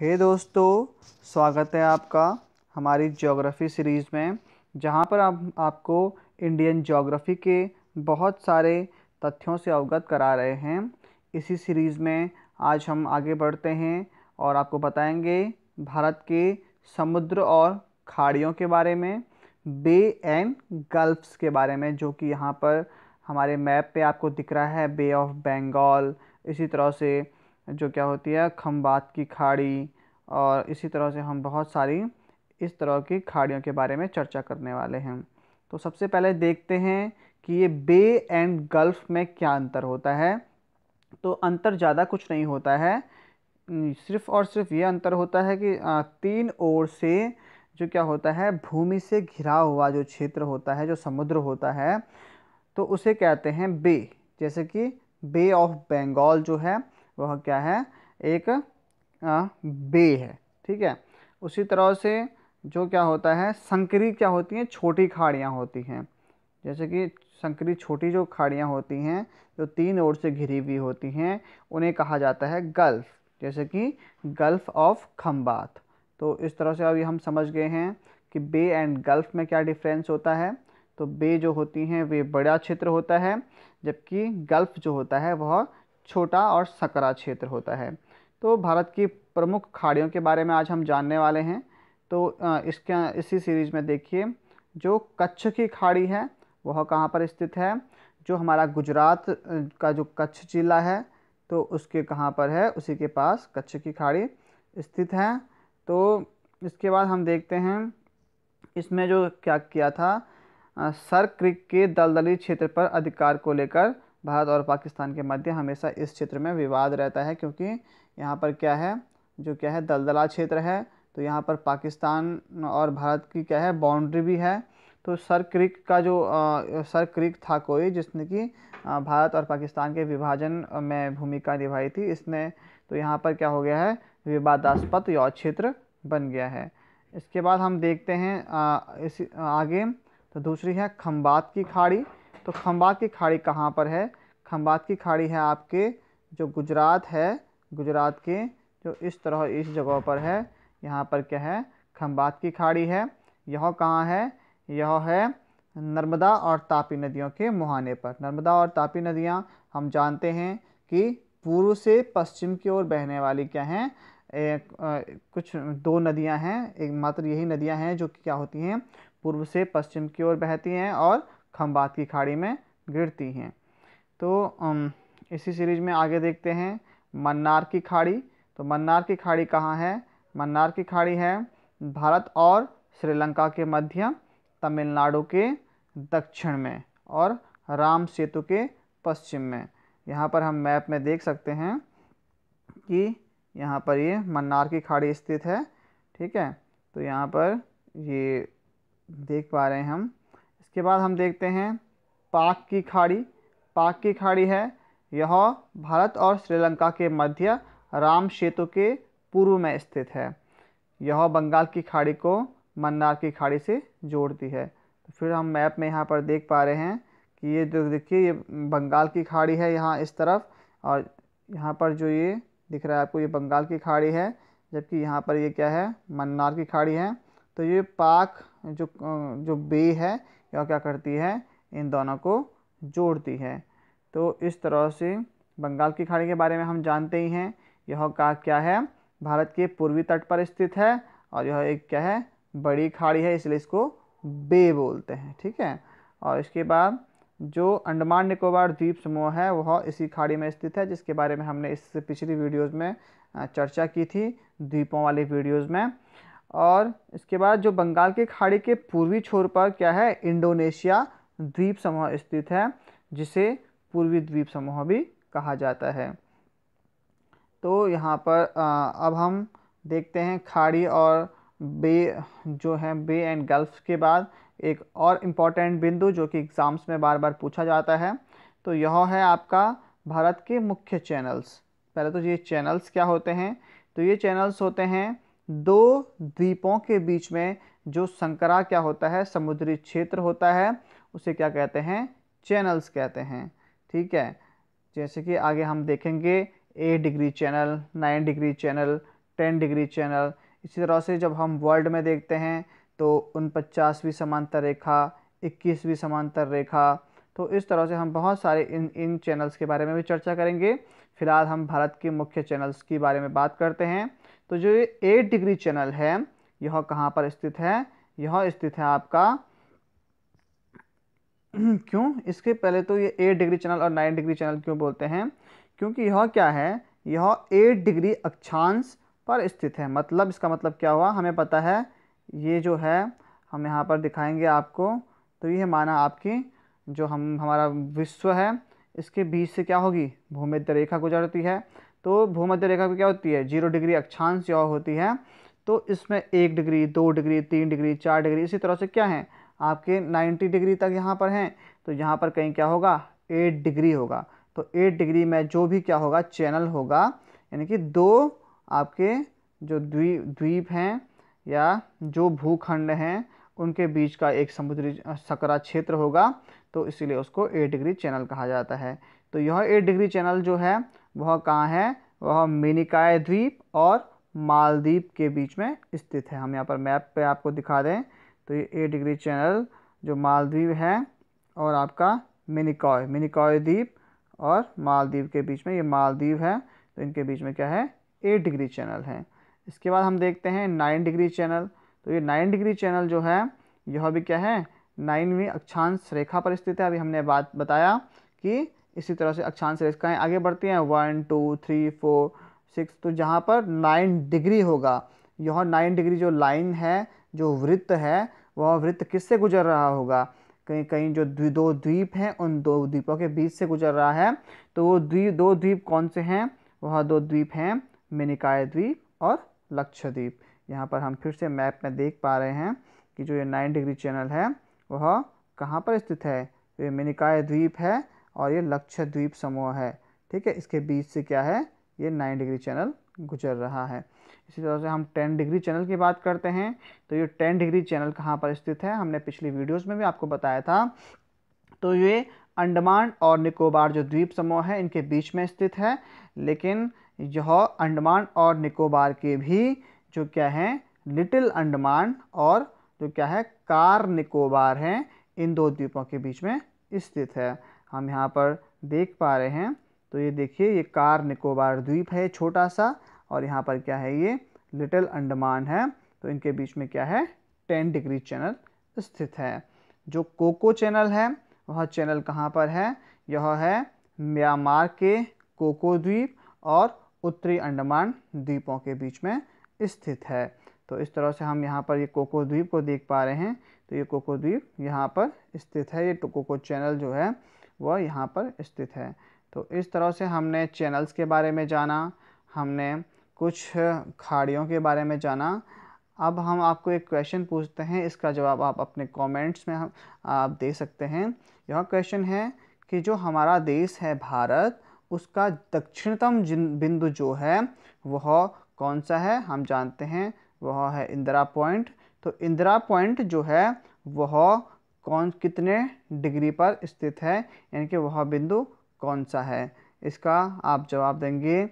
हे hey दोस्तों स्वागत है आपका हमारी ज्योग्राफ़ी सीरीज़ में जहां पर आप आपको इंडियन ज्योग्राफ़ी के बहुत सारे तथ्यों से अवगत करा रहे हैं इसी सीरीज़ में आज हम आगे बढ़ते हैं और आपको बताएंगे भारत के समुद्र और खाड़ियों के बारे में बे एंड गल्फ्स के बारे में जो कि यहाँ पर हमारे मैप पे आपको दिख रहा है बे ऑफ बंगाल इसी तरह से जो क्या होती है खम्बात की खाड़ी और इसी तरह से हम बहुत सारी इस तरह की खाड़ियों के बारे में चर्चा करने वाले हैं तो सबसे पहले देखते हैं कि ये बे एंड गल्फ़ में क्या अंतर होता है तो अंतर ज़्यादा कुछ नहीं होता है सिर्फ़ और सिर्फ ये अंतर होता है कि तीन ओर से जो क्या होता है भूमि से घिरा हुआ जो क्षेत्र होता है जो समुद्र होता है तो उसे कहते हैं बे जैसे कि बे ऑफ बंगाल जो है वह क्या है एक आ, बे है ठीक है उसी तरह से जो क्या होता है संकरी क्या होती हैं छोटी खाड़ियाँ होती हैं जैसे कि संकरी छोटी जो खाड़ियाँ होती हैं जो तीन ओर से घिरी हुई होती हैं उन्हें कहा जाता है गल्फ जैसे कि गल्फ ऑफ खम्बात तो इस तरह से अभी हम समझ गए हैं कि बे एंड गल्फ में क्या डिफरेंस होता है तो बे जो होती हैं वे बड़ा क्षेत्र होता है जबकि गल्फ जो होता है वह छोटा और सकरा क्षेत्र होता है तो भारत की प्रमुख खाड़ियों के बारे में आज हम जानने वाले हैं तो इसके इसी सीरीज़ में देखिए जो कच्छ की खाड़ी है वह कहाँ पर स्थित है जो हमारा गुजरात का जो कच्छ जिला है तो उसके कहाँ पर है उसी के पास कच्छ की खाड़ी स्थित है तो इसके बाद हम देखते हैं इसमें जो क्या किया था सर क्रिक के दलदली क्षेत्र पर अधिकार को लेकर भारत और पाकिस्तान के मध्य हमेशा इस क्षेत्र में विवाद रहता है क्योंकि यहाँ पर क्या है जो क्या है दलदला क्षेत्र है तो यहाँ पर पाकिस्तान और भारत की क्या है बाउंड्री भी है तो सर क्रिक का जो आ, सर क्रिक था कोई जिसने कि भारत और पाकिस्तान के विभाजन में भूमिका निभाई थी इसने तो यहाँ पर क्या हो गया है विवादास्पद यौ क्षेत्र बन गया है इसके बाद हम देखते हैं आ, इस आगे तो दूसरी है खम्बात की खाड़ी तो खम्बात की खाड़ी कहाँ पर है खम्बात की खाड़ी है आपके जो गुजरात है गुजरात के जो इस तरह इस जगह पर है यहाँ पर क्या है खम्बात की खाड़ी है यह कहाँ है यह है नर्मदा और तापी नदियों के मुहाने पर नर्मदा और तापी नदियाँ हम जानते हैं कि पूर्व से पश्चिम की ओर बहने वाली क्या हैं एक, आ, कुछ दो नदियां हैं एक मात्र यही नदियां हैं जो कि क्या होती हैं पूर्व से पश्चिम की ओर बहती हैं और खम्बात की खाड़ी में गिरती हैं तो इसी सीरीज में आगे देखते हैं मन्नार की खाड़ी तो मन्नार की खाड़ी कहाँ है मन्नार की खाड़ी है भारत और श्रीलंका के मध्य तमिलनाडु के दक्षिण में और राम सेतु के पश्चिम में यहाँ पर हम मैप में देख सकते हैं कि यहाँ पर ये मन्नार की खाड़ी स्थित है ठीक है तो यहाँ पर ये देख पा रहे हैं हम इसके बाद हम देखते हैं पाक की खाड़ी पाक की खाड़ी है यह भारत और श्रीलंका के मध्य राम सेतु के पूर्व में स्थित है यह बंगाल की खाड़ी को मन्नार की खाड़ी से जोड़ती है तो फिर हम मैप में यहाँ पर देख पा रहे हैं कि ये जो देखिए ये बंगाल की खाड़ी है यहाँ इस तरफ और यहाँ पर जो ये दिख रहा है आपको ये बंगाल की खाड़ी है जबकि यहाँ पर ये क्या है मन्नार की खाड़ी है तो ये पाक जो जो बे है या क्या करती है इन दोनों को जोड़ती है तो इस तरह से बंगाल की खाड़ी के बारे में हम जानते ही हैं यह का क्या है भारत के पूर्वी तट पर स्थित है और यह एक क्या है बड़ी खाड़ी है इसलिए इसको बे बोलते हैं ठीक है और इसके बाद जो अंडमान निकोबार द्वीप समूह है वह इसी खाड़ी में स्थित है जिसके बारे में हमने इससे पिछली वीडियोज़ में चर्चा की थी द्वीपों वाली वीडियोज़ में और इसके बाद जो बंगाल की खाड़ी के पूर्वी छोर पर क्या है इंडोनेशिया द्वीप समूह स्थित है जिसे पूर्वी द्वीप समूह भी कहा जाता है तो यहाँ पर आ, अब हम देखते हैं खाड़ी और बे जो है बे एंड गल्फ के बाद एक और इम्पॉर्टेंट बिंदु जो कि एग्ज़ाम्स में बार बार पूछा जाता है तो यह है आपका भारत के मुख्य चैनल्स पहले तो ये चैनल्स क्या होते हैं तो ये चैनल्स होते हैं दो द्वीपों के बीच में जो संकरा क्या होता है समुद्री क्षेत्र होता है उसे क्या कहते हैं चैनल्स कहते हैं ठीक है जैसे कि आगे हम देखेंगे eight degree channel nine degree channel ten degree channel इसी तरह से जब हम वर्ल्ड में देखते हैं तो उन पचासवीं समांतर रेखा इक्कीसवीं समांतर रेखा तो इस तरह से हम बहुत सारे इन इन चैनल्स के बारे में भी चर्चा करेंगे फिलहाल हम भारत के मुख्य चैनल्स के बारे में बात करते हैं तो जो ये एट डिग्री चैनल है यह कहाँ पर स्थित है यह स्थित है आपका क्यों इसके पहले तो ये एट डिग्री चैनल और नाइन डिग्री चैनल क्यों बोलते हैं क्योंकि यह क्या है यह एट डिग्री अक्षांश पर स्थित है मतलब इसका मतलब क्या हुआ हमें पता है ये जो है हम यहाँ पर दिखाएंगे आपको तो ये माना आपकी जो हम हमारा विश्व है इसके बीच से क्या होगी भूमि रेखा गुजरती है तो भूमध्य रेखा की क्या होती है जीरो डिग्री अक्षांश या होती है तो इसमें एक डिग्री दो डिग्री तीन डिग्री चार डिग्री इसी तरह से क्या है आपके नाइन्टी डिग्री तक यहाँ पर हैं तो यहाँ पर कहीं क्या होगा एट डिग्री होगा तो एट डिग्री में जो भी क्या होगा चैनल होगा यानी कि दो आपके जो द्वीप द्वीप हैं या जो भूखंड हैं उनके बीच का एक समुद्री सकरा क्षेत्र होगा तो इसीलिए उसको एट डिग्री चैनल कहा जाता है तो यह एट डिग्री चैनल जो है वह कहाँ है वह मिनिकाय द्वीप और मालदीप के बीच में स्थित है हम यहाँ पर मैप पे आपको दिखा दें तो ये ए डिग्री चैनल जो मालदीव है और आपका मिनिकॉय मिनिकॉय द्वीप और मालदीव के बीच में ये मालदीव है तो इनके बीच में क्या है ए डिग्री चैनल है इसके बाद हम देखते हैं नाइन डिग्री चैनल तो ये नाइन डिग्री चैनल जो है यह भी क्या है नाइनवीं अक्षांश रेखा पर स्थित है अभी हमने बात बताया कि इसी तरह से अक्षांश रेखाएं आगे बढ़ती हैं one two three four six तो जहाँ पर नाइन डिग्री होगा यह नाइन डिग्री जो लाइन है जो वृत्त है वह वृत्त किससे गुजर रहा होगा कहीं कहीं जो द्वी, दो द्वीप हैं उन दो द्वीपों के बीच से गुजर रहा है तो वो द्वीप दो द्वीप कौन से हैं वह दो द्वीप हैं मिनिकाय द्वीप और लक्षद्वीप यहाँ पर हम फिर से मैप में देख पा रहे हैं कि जो ये नाइन डिग्री चैनल है वह कहाँ पर स्थित है तो ये मिनिकाय द्वीप है और ये लक्षद्वीप समूह है ठीक है इसके बीच से क्या है ये नाइन डिग्री चैनल गुजर रहा है इसी तरह से हम टेन डिग्री चैनल की बात करते हैं तो ये टेन डिग्री चैनल कहाँ पर स्थित है हमने पिछली वीडियोस में भी आपको बताया था तो ये अंडमान और निकोबार जो द्वीप समूह है इनके बीच में स्थित है लेकिन यह अंडमान और निकोबार के भी जो क्या है लिटिल अंडमान और जो क्या है कार निकोबार हैं इन दो द्वीपों के बीच में स्थित है हम यहाँ पर देख पा रहे हैं तो ये देखिए ये कार निकोबार द्वीप है छोटा सा और यहाँ पर क्या है ये लिटिल अंडमान है तो इनके बीच में क्या है टेन डिग्री चैनल स्थित है जो कोको चैनल है वह चैनल कहाँ पर है यह है म्यांमार के कोको द्वीप और उत्तरी अंडमान द्वीपों के बीच में स्थित है तो इस तरह से हम यहाँ पर ये कोको द्वीप को देख पा रहे हैं तो ये कोको द्वीप यहाँ पर स्थित है ये कोको चैनल जो है वह यहाँ पर स्थित है तो इस तरह से हमने चैनल्स के बारे में जाना हमने कुछ खाड़ियों के बारे में जाना अब हम आपको एक क्वेश्चन पूछते हैं इसका जवाब आप अपने कमेंट्स में हम आप दे सकते हैं यह क्वेश्चन है कि जो हमारा देश है भारत उसका दक्षिणतम बिंदु जो है वह कौन सा है हम जानते हैं वह है इंदिरा पॉइंट तो इंदिरा पॉइंट जो है वह कौन कितने डिग्री पर स्थित है यानी कि वह बिंदु कौन सा है इसका आप जवाब देंगे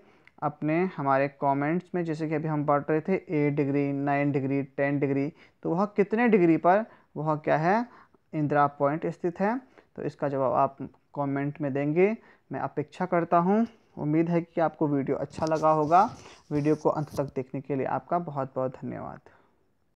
अपने हमारे कमेंट्स में जैसे कि अभी हम पढ़ रहे थे eight degree nine degree ten degree तो वह कितने डिग्री पर वह क्या है इंदिरा पॉइंट स्थित है तो इसका जवाब आप कमेंट में देंगे मैं अपेक्षा करता हूँ उम्मीद है कि आपको वीडियो अच्छा लगा होगा वीडियो को अंत तक देखने के लिए आपका बहुत बहुत धन्यवाद